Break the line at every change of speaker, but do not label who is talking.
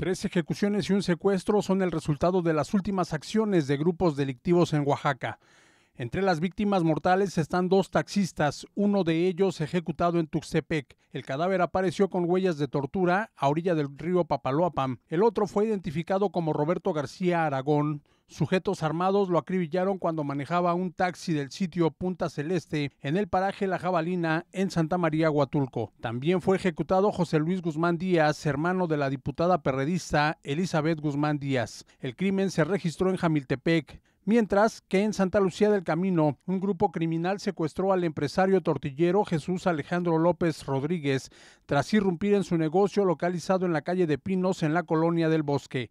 Tres ejecuciones y un secuestro son el resultado de las últimas acciones de grupos delictivos en Oaxaca. Entre las víctimas mortales están dos taxistas, uno de ellos ejecutado en Tuxtepec. El cadáver apareció con huellas de tortura a orilla del río Papaloapan. El otro fue identificado como Roberto García Aragón, Sujetos armados lo acribillaron cuando manejaba un taxi del sitio Punta Celeste en el paraje La Jabalina en Santa María Huatulco. También fue ejecutado José Luis Guzmán Díaz, hermano de la diputada perredista Elizabeth Guzmán Díaz. El crimen se registró en Jamiltepec. Mientras que en Santa Lucía del Camino, un grupo criminal secuestró al empresario tortillero Jesús Alejandro López Rodríguez tras irrumpir en su negocio localizado en la calle de Pinos en la colonia del Bosque